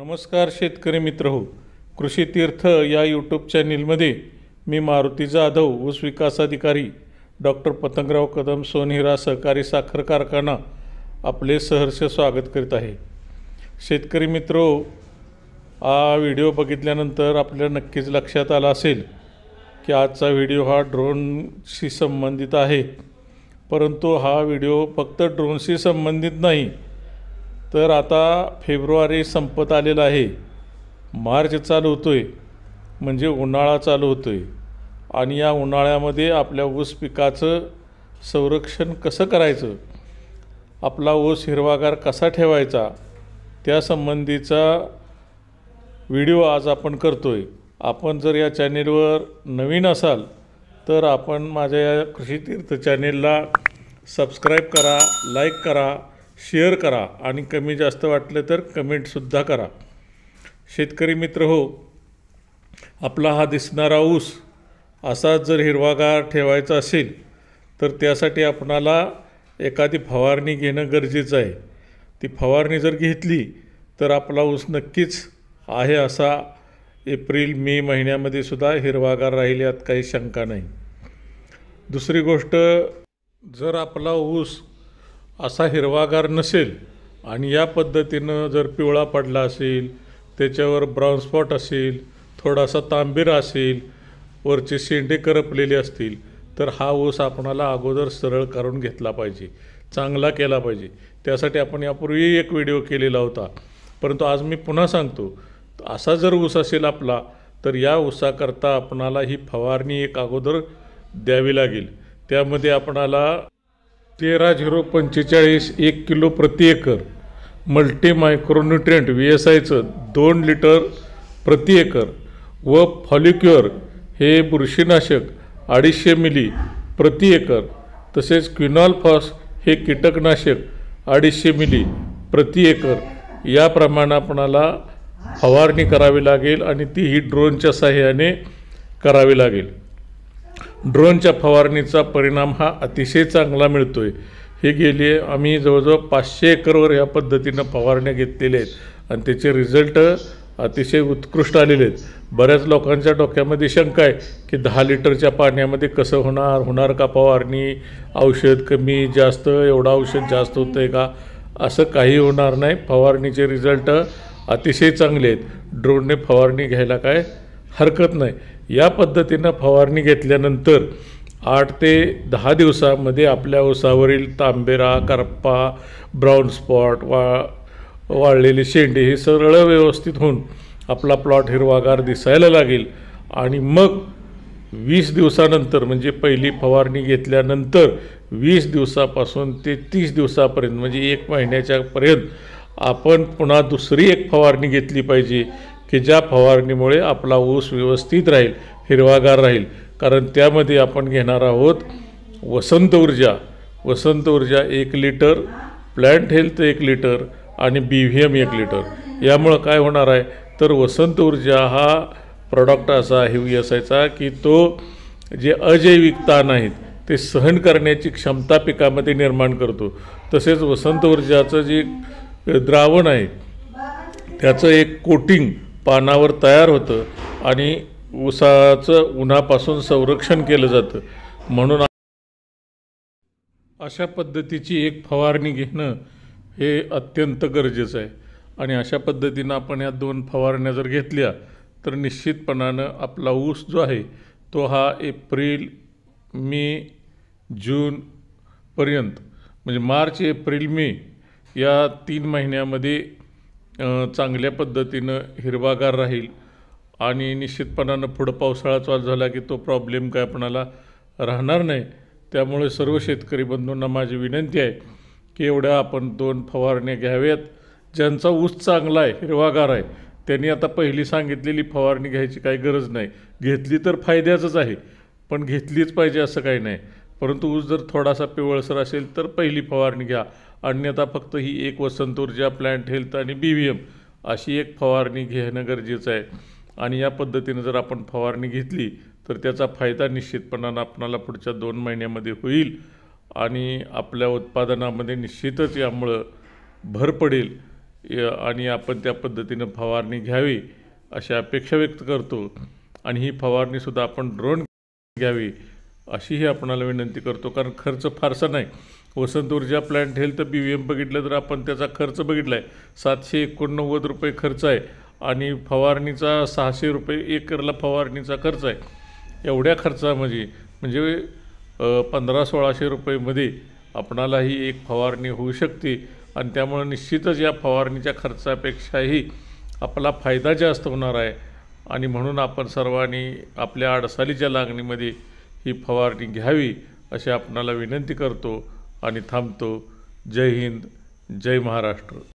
नमस्कार शेतकरी मित्र हो कृषी तीर्थ या यूट्यूब चॅनेलमध्ये मी मारुती जाधव ऊस विकास अधिकारी डॉक्टर पतंगराव कदम सोनहिरा सहकारी साखर कारखाना आपले सहर्ष स्वागत करीत आहे शेतकरी मित्रो हो, हा व्हिडिओ बघितल्यानंतर आपल्या नक्कीच लक्षात आला असेल की आजचा व्हिडिओ हा ड्रोनशी संबंधित आहे परंतु हा व्हिडिओ फक्त ड्रोनशी संबंधित नाही तर आता फेब्रुवारी संपत आलेला आहे मार्च चालू होतो आहे म्हणजे उन्हाळा चालू होतो आहे आणि या उन्हाळ्यामध्ये आपल्या ऊस पिकाचं संरक्षण कसं करायचं आपला ऊस हिरवागार कसा ठेवायचा त्यासंबंधीचा व्हिडिओ आज आपण करतो आहे आपण जर या चॅनेलवर नवीन असाल तर आपण माझ्या या कृषीतीर्थ चॅनेलला सबस्क्राईब करा लाईक करा शेअर करा आणि कमी जास्त वाटलं तर कमेंटसुद्धा करा शेतकरी मित्र हो आपला हा दिसणारा ऊस असा जर हिरवागार ठेवायचा असेल तर त्यासाठी आपणाला एखादी फवारणी घेणं गरजेचं आहे ती फवारणी जर घेतली तर आपला ऊस नक्कीच आहे असा एप्रिल मे महिन्यामध्ये सुद्धा हिरवागार राहील यात काही शंका नाही दुसरी गोष्ट जर आपला ऊस असा हिरवागार नसेल आणि या पद्धतीनं जर पिवळा पडला असेल त्याच्यावर ब्राऊन स्पॉट असेल थोडासा तांबीर असेल वरचे शेंडे करपलेली असतील तर हा ऊस आपणाला अगोदर सरळ करून घेतला पाहिजे चांगला केला पाहिजे त्यासाठी आपण यापूर्वी एक व्हिडिओ केलेला होता परंतु आज मी पुन्हा सांगतो असा जर ऊस असेल आपला तर या ऊसाकरता आपणाला ही फवारणी एक अगोदर द्यावी लागेल त्यामध्ये आपणाला तेरा झिरो पंचेचाळीस एक किलो प्रति एकर मल्टीमायक्रोन्युट्रियंट व्ही एस आयचं दोन लिटर प्रति एकर व फॉलिक्युअर हे बुरशीनाशक अडीचशे मिली प्रति एकर तसेच क्विनॉलफॉस हे कीटकनाशक अडीचशे मिली प्रति एकर या प्रमाणापणाला आपणाला फवारणी करावी लागेल आणि ती ड्रोनच्या सहाय्याने करावी लागेल ड्रोनच्या फवारणीचा परिणाम हा अतिशय चांगला मिळतोय हे गेले आम्ही जवळजवळ पाचशे एकरवर ह्या पद्धतीनं फवारण्या घेतलेल्या आहेत आणि त्याचे रिझल्ट अतिशय उत्कृष्ट आलेले आहेत बऱ्याच लोकांच्या डोक्यामध्ये शंका आहे की दहा लिटरच्या पाण्यामध्ये कसं होणार होणार का फवारणी औषध कमी जास्त एवढं औषध जास्त होतं आहे का असं काही होणार नाही फवारणीचे रिझल्ट अतिशय चांगले आहेत ड्रोनने फवारणी घ्यायला काय हरकत नाही या पद्धतीनं फवारणी घेतल्यानंतर आठ ते दहा दिवसामध्ये आपल्या उसावरील तांबेरा करप्पा ब्राऊन स्पॉट वा वाळलेली शेंडी हे सरळ व्यवस्थित होऊन आपला प्लॉट हिरवागार दिसायला लागेल आणि मग वीस दिवसानंतर म्हणजे पहिली फवारणी घेतल्यानंतर वीस दिवसापासून ते तीस दिवसापर्यंत म्हणजे एक महिन्याच्यापर्यंत आपण पुन्हा दुसरी एक फवारणी घेतली पाहिजे की ज्या फवारणीमुळे आपला ऊस व्यवस्थित राहील हिरवागार राहील कारण त्यामध्ये आपण घेणार आहोत वसंत ऊर्जा वसंत ऊर्जा एक लिटर प्लॅन्ट हेल्थ एक लिटर आणि बी व्ही एम एक लिटर यामुळं काय होणार आहे तर वसंत ऊर्जा हा प्रॉडक्ट असा आहे असायचा की तो जे अजैविक ताण आहेत ते सहन करण्याची क्षमता पिकामध्ये निर्माण करतो तसेच वसंत ऊर्जाचं जे द्रावण आहे त्याचं एक कोटिंग पानावर तयार होतं आणि ऊसाचं उन्हापासून संरक्षण केलं जातं म्हणून अशा पद्धतीची एक फवारणी घेणं हे अत्यंत गरजेचं आहे आणि अशा पद्धतीनं आपण या दोन फवारण्या जर घेतल्या तर निश्चितपणानं आपला ऊस जो आहे तो हा एप्रिल मे जूनपर्यंत म्हणजे मार्च एप्रिल मे या तीन महिन्यामध्ये चांगल्या पद्धतीनं हिरवागार राहील आणि निश्चितपणानं पुढं पावसाळा चालू झाला की तो प्रॉब्लेम काय आपणाला राहणार नाही त्यामुळे सर्व शेतकरी बंधूंना माझी विनंती आहे की एवढ्या आपण दोन फवारण्या घ्याव्यात ज्यांचा ऊस चांगला आहे हिरवागार आहे त्यांनी आता पहिली सांगितलेली फवारणी घ्यायची काही गरज नाही घेतली तर फायद्याचंच आहे पण घेतलीच पाहिजे असं काही नाही परंतु ऊस जर थोडासा पिवळसर असेल तर पहिली फवारणी घ्या अन्यथा फक्त ही एक वसंत ऊर्जा प्लॅन्ट हेल्थ आणि बी व्ही एम अशी एक फवारणी घेणं गरजेचं आहे आणि या पद्धतीनं जर आपण फवारणी घेतली तर त्याचा फायदा निश्चितपणानं आपणाला पुढच्या दोन महिन्यामध्ये होईल आणि आपल्या उत्पादनामध्ये निश्चितच यामुळं भर पडेल आणि आपण त्या पद्धतीनं फवारणी घ्यावी अशी अपेक्षा व्यक्त करतो आणि ही फवारणीसुद्धा आपण ड्रोन घ्यावी अशीही आपणाला विनंती करतो कारण खर्च फारसा नाही वसंत ऊर्जा हेल तर बी व्ही एम बघितलं तर आपण त्याचा खर्च बघितला आहे सातशे एकोणनव्वद रुपये खर्च आहे आणि फवारणीचा सहाशे रुपये एकरला फवारणीचा खर्च आहे एवढ्या खर्चामध्ये म्हणजे पंधरा सोळाशे रुपयेमध्ये आपणाला ही एक फवारणी होऊ शकते आणि त्यामुळं निश्चितच या फवारणीच्या खर्चापेक्षाही आपला फायदा जास्त होणार आहे आणि म्हणून आपण सर्वांनी आपल्या अडसालीच्या लागणीमध्ये ही फवारणी घ्यावी अशी आपणाला विनंती करतो आणि थांबतो जय हिंद जय महाराष्ट्र